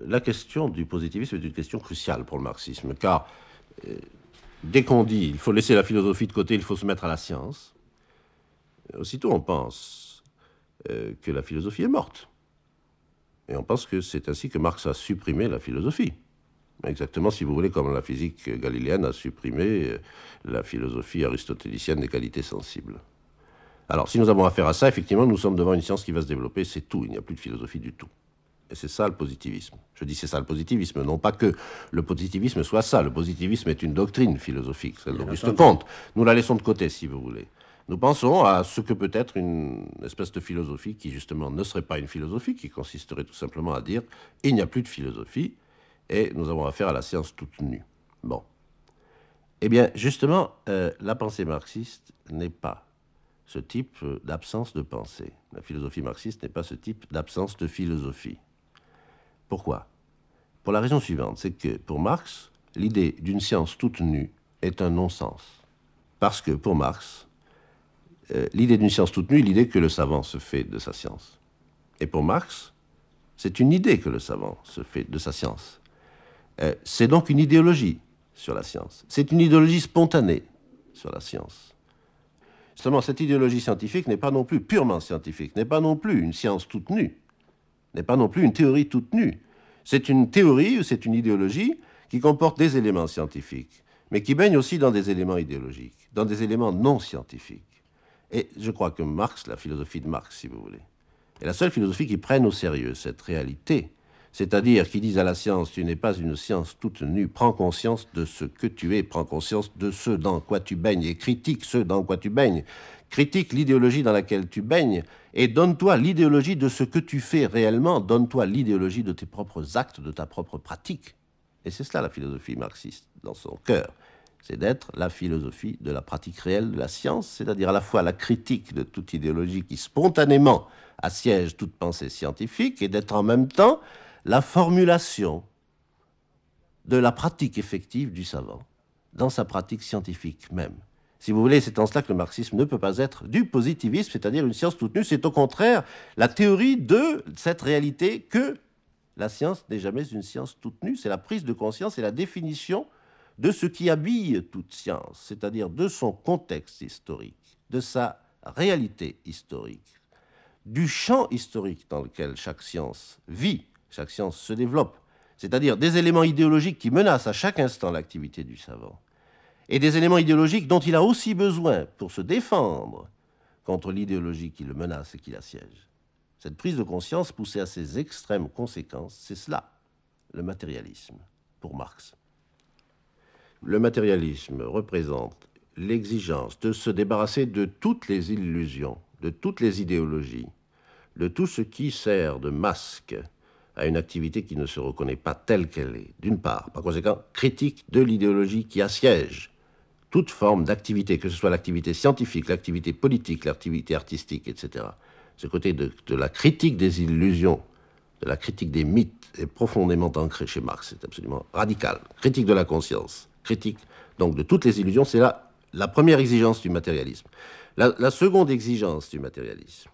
La question du positivisme est une question cruciale pour le marxisme, car euh, dès qu'on dit il faut laisser la philosophie de côté, il faut se mettre à la science, aussitôt on pense euh, que la philosophie est morte. Et on pense que c'est ainsi que Marx a supprimé la philosophie. Exactement, si vous voulez, comme la physique galiléenne a supprimé euh, la philosophie aristotélicienne des qualités sensibles. Alors, si nous avons affaire à ça, effectivement, nous sommes devant une science qui va se développer, c'est tout, il n'y a plus de philosophie du tout. Et c'est ça le positivisme. Je dis c'est ça le positivisme, non pas que le positivisme soit ça. Le positivisme est une doctrine philosophique, celle d'Auguste Comte. Nous la laissons de côté, si vous voulez. Nous pensons à ce que peut être une espèce de philosophie qui, justement, ne serait pas une philosophie, qui consisterait tout simplement à dire il n'y a plus de philosophie et nous avons affaire à la science toute nue. Bon. Eh bien, justement, euh, la pensée marxiste n'est pas ce type euh, d'absence de pensée. La philosophie marxiste n'est pas ce type d'absence de philosophie. Pourquoi Pour la raison suivante, c'est que pour Marx, l'idée d'une science toute nue est un non-sens. Parce que pour Marx, euh, l'idée d'une science toute nue est l'idée que le savant se fait de sa science. Et pour Marx, c'est une idée que le savant se fait de sa science. Euh, c'est donc une idéologie sur la science. C'est une idéologie spontanée sur la science. Seulement, cette idéologie scientifique n'est pas non plus purement scientifique, n'est pas non plus une science toute nue n'est pas non plus une théorie toute nue. C'est une théorie ou c'est une idéologie qui comporte des éléments scientifiques, mais qui baigne aussi dans des éléments idéologiques, dans des éléments non scientifiques. Et je crois que Marx, la philosophie de Marx, si vous voulez, est la seule philosophie qui prenne au sérieux cette réalité, c'est-à-dire qui dise à la science, tu n'es pas une science toute nue, prends conscience de ce que tu es, prends conscience de ce dans quoi tu baignes, et critique ce dans quoi tu baignes, critique l'idéologie dans laquelle tu baignes et donne-toi l'idéologie de ce que tu fais réellement, donne-toi l'idéologie de tes propres actes, de ta propre pratique. Et c'est cela la philosophie marxiste dans son cœur. C'est d'être la philosophie de la pratique réelle de la science, c'est-à-dire à la fois la critique de toute idéologie qui spontanément assiège toute pensée scientifique et d'être en même temps la formulation de la pratique effective du savant dans sa pratique scientifique même. Si vous voulez, c'est en cela que le marxisme ne peut pas être du positivisme, c'est-à-dire une science toute nue. C'est au contraire la théorie de cette réalité que la science n'est jamais une science toute nue. C'est la prise de conscience et la définition de ce qui habille toute science, c'est-à-dire de son contexte historique, de sa réalité historique, du champ historique dans lequel chaque science vit, chaque science se développe, c'est-à-dire des éléments idéologiques qui menacent à chaque instant l'activité du savant et des éléments idéologiques dont il a aussi besoin pour se défendre contre l'idéologie qui le menace et qui l'assiège. Cette prise de conscience poussée à ses extrêmes conséquences, c'est cela, le matérialisme, pour Marx. Le matérialisme représente l'exigence de se débarrasser de toutes les illusions, de toutes les idéologies, de tout ce qui sert de masque à une activité qui ne se reconnaît pas telle qu'elle est, d'une part, par conséquent, critique de l'idéologie qui assiège toute forme d'activité, que ce soit l'activité scientifique, l'activité politique, l'activité artistique, etc. Ce côté de, la critique des illusions, de la critique des mythes, est profondément ancré chez Marx. C'est absolument radical. Critique de la conscience, critique donc de toutes les illusions, c'est là la, première exigence du matérialisme. la seconde exigence du matérialisme,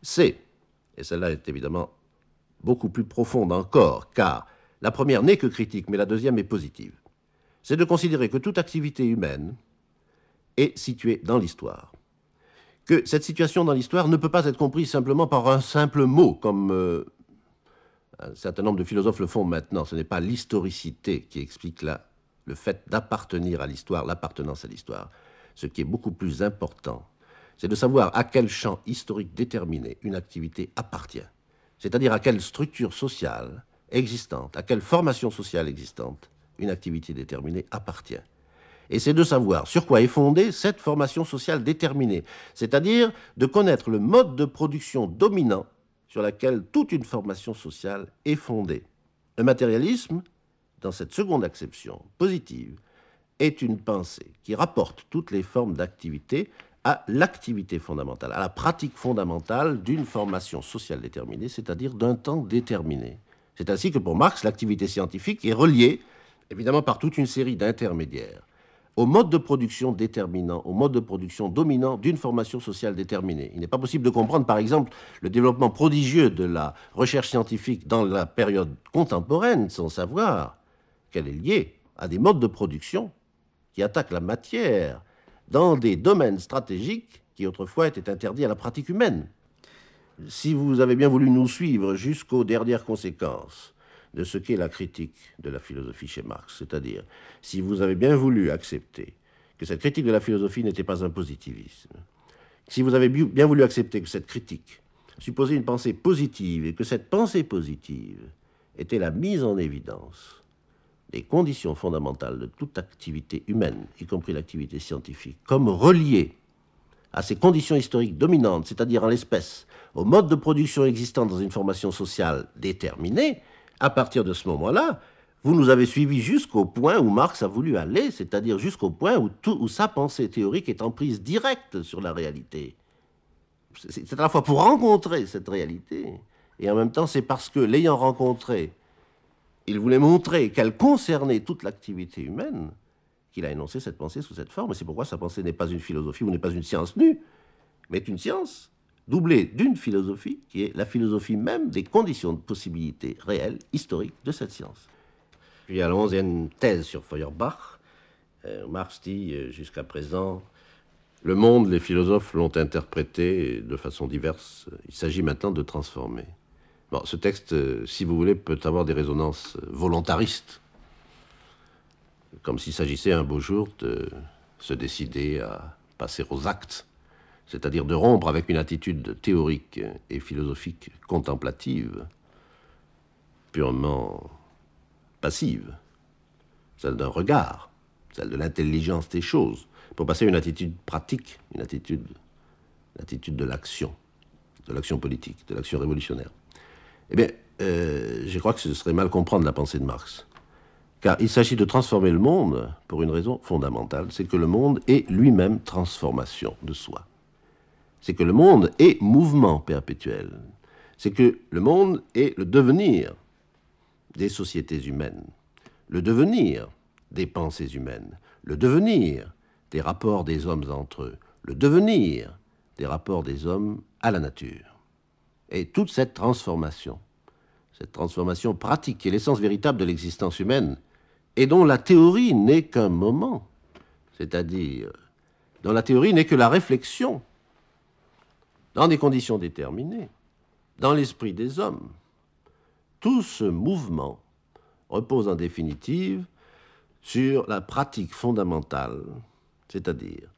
c'est, et celle-là est évidemment beaucoup plus profonde encore, car la première n'est que critique, mais la deuxième est positive c'est de considérer que toute activité humaine est située dans l'histoire. Que cette situation dans l'histoire ne peut pas être comprise simplement par un simple mot, comme euh, un certain nombre de philosophes le font maintenant. Ce n'est pas l'historicité qui explique là le fait d'appartenir à l'histoire, l'appartenance à l'histoire. Ce qui est beaucoup plus important, c'est de savoir à quel champ historique déterminé une activité appartient, c'est-à-dire à quelle structure sociale existante, à quelle formation sociale existante une activité déterminée appartient. Et c'est de savoir sur quoi est fondée cette formation sociale déterminée, c'est-à-dire de connaître le mode de production dominant sur laquelle toute une formation sociale est fondée. Le matérialisme, dans cette seconde acception positive, est une pensée qui rapporte toutes les formes d'activité à l'activité fondamentale, à la pratique fondamentale d'une formation sociale déterminée, c'est-à-dire d'un temps déterminé. C'est ainsi que pour Marx, l'activité scientifique est reliée évidemment par toute une série d'intermédiaires, au mode de production déterminant, au mode de production dominant d'une formation sociale déterminée. Il n'est pas possible de comprendre, par exemple, le développement prodigieux de la recherche scientifique dans la période contemporaine sans savoir qu'elle est liée à des modes de production qui attaquent la matière dans des domaines stratégiques qui autrefois étaient interdits à la pratique humaine. Si vous avez bien voulu nous suivre jusqu'aux dernières conséquences, de ce qu'est la critique de la philosophie chez Marx. C'est-à-dire, si vous avez bien voulu accepter que cette critique de la philosophie n'était pas un positivisme, si vous avez bien voulu accepter que cette critique supposait une pensée positive et que cette pensée positive était la mise en évidence des conditions fondamentales de toute activité humaine, y compris l'activité scientifique, comme reliée à ces conditions historiques dominantes, c'est-à-dire en l'espèce, au mode de production existant dans une formation sociale déterminée, à partir de ce moment-là, vous nous avez suivis jusqu'au point où Marx a voulu aller, c'est-à-dire jusqu'au point où, sa pensée théorique est en prise directe sur la réalité. C'est à la fois pour rencontrer cette réalité, et en même temps c'est parce que l'ayant rencontré, il voulait montrer qu'elle concernait toute l'activité humaine, qu'il a énoncé cette pensée sous cette forme. c'est pourquoi sa pensée n'est pas une philosophie ou n'est pas une science nue, mais une science doublé d'une philosophie qui est la philosophie même des conditions de possibilité réelles, historiques de cette science. Puis à la thèse sur Feuerbach, euh, Marx dit euh, jusqu'à présent, le monde, les philosophes l'ont interprété de façon diverse. Il s'agit maintenant de transformer. Bon, ce texte, euh, si vous voulez, peut avoir des résonances volontaristes, comme s'il s'agissait un beau jour de se décider à passer aux actes c'est-à-dire de rompre avec une attitude théorique et philosophique contemplative, purement passive, celle d'un regard, celle de l'intelligence des choses, pour passer à une attitude pratique, une attitude, de l'action, de l'action politique, de l'action révolutionnaire. Eh bien, euh, je crois que ce serait mal comprendre la pensée de Marx. Car il s'agit de transformer le monde pour une raison fondamentale, c'est que le monde est lui-même transformation de soi c'est que le monde est mouvement perpétuel. C'est que le monde est le devenir des sociétés humaines, le devenir des pensées humaines, le devenir des rapports des hommes entre eux, le devenir des rapports des hommes à la nature. Et toute cette transformation, cette transformation pratique qui est l'essence véritable de l'existence humaine, et dont la théorie n'est qu'un moment, c'est-à-dire dont la théorie n'est que la réflexion dans des conditions déterminées, dans l'esprit des hommes. Tout ce mouvement repose en définitive sur la pratique fondamentale, c'est-à-dire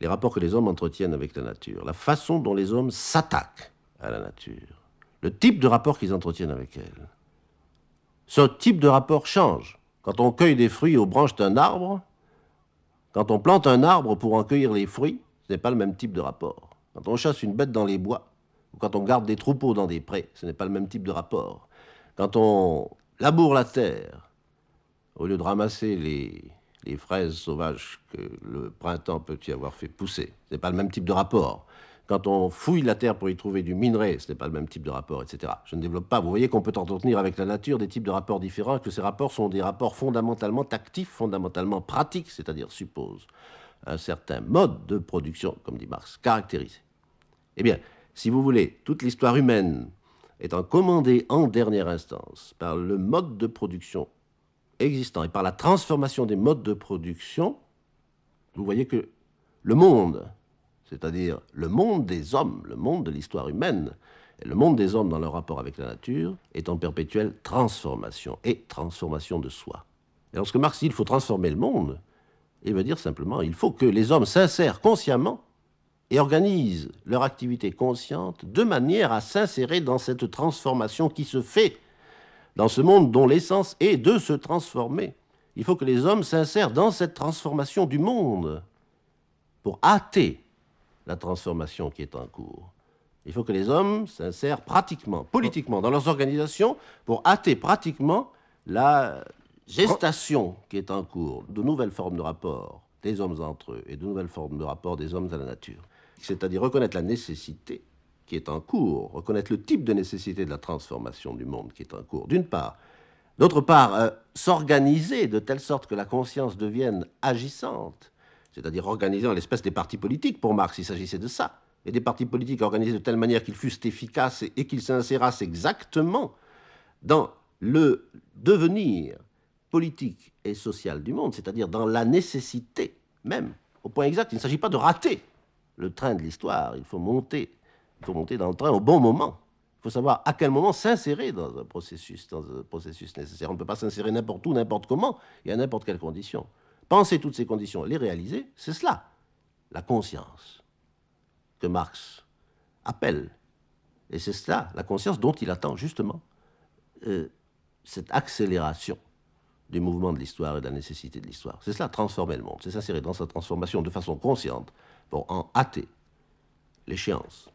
les rapports que les hommes entretiennent avec la nature, la façon dont les hommes s'attaquent à la nature, le type de rapport qu'ils entretiennent avec elle. Ce type de rapport change. Quand on cueille des fruits aux branches d'un arbre, quand on plante un arbre pour en cueillir les fruits, ce n'est pas le même type de rapport. Quand on chasse une bête dans les bois, ou quand on garde des troupeaux dans des prés, ce n'est pas le même type de rapport. Quand on laboure la terre, au lieu de ramasser les, les fraises sauvages que le printemps peut y avoir fait pousser, ce n'est pas le même type de rapport. Quand on fouille la terre pour y trouver du minerai, ce n'est pas le même type de rapport, etc. Je ne développe pas. Vous voyez qu'on peut entretenir avec la nature des types de rapports différents, que ces rapports sont des rapports fondamentalement tactifs, fondamentalement pratiques, c'est-à-dire supposent un certain mode de production, comme dit Marx, caractérisé. Eh bien, si vous voulez, toute l'histoire humaine étant commandée en dernière instance par le mode de production existant et par la transformation des modes de production, vous voyez que le monde, c'est-à-dire le monde des hommes, le monde de l'histoire humaine, et le monde des hommes dans leur rapport avec la nature, est en perpétuelle transformation et transformation de soi. Et lorsque Marx dit il faut transformer le monde, il veut dire simplement il faut que les hommes s'insèrent consciemment et organisent leur activité consciente de manière à s'insérer dans cette transformation qui se fait, dans ce monde dont l'essence est de se transformer. Il faut que les hommes s'insèrent dans cette transformation du monde pour hâter la transformation qui est en cours. Il faut que les hommes s'insèrent pratiquement, politiquement, dans leurs organisations pour hâter pratiquement la gestation qui est en cours de nouvelles formes de rapports des hommes entre eux et de nouvelles formes de rapports des hommes à la nature c'est-à-dire reconnaître la nécessité qui est en cours, reconnaître le type de nécessité de la transformation du monde qui est en cours, d'une part. D'autre part, euh, s'organiser de telle sorte que la conscience devienne agissante, c'est-à-dire organiser en l'espèce des partis politiques, pour Marx, il s'agissait de ça, et des partis politiques organisés de telle manière qu'ils fussent efficaces et, et qu'ils s'insérassent exactement dans le devenir politique et social du monde, c'est-à-dire dans la nécessité même, au point exact, il ne s'agit pas de rater le train de l'histoire. Il faut monter. Il faut monter dans le train au bon moment. Il faut savoir à quel moment s'insérer dans un processus, dans un processus nécessaire. On ne peut pas s'insérer n'importe où, n'importe comment et à n'importe quelle condition. Penser toutes ces conditions, les réaliser, c'est cela, la conscience que Marx appelle. Et c'est cela, la conscience dont il attend justement euh, cette accélération du mouvement de l'histoire et de la nécessité de l'histoire. C'est cela, transformer le monde, c'est s'insérer dans sa transformation de façon consciente pour en hâter l'échéance.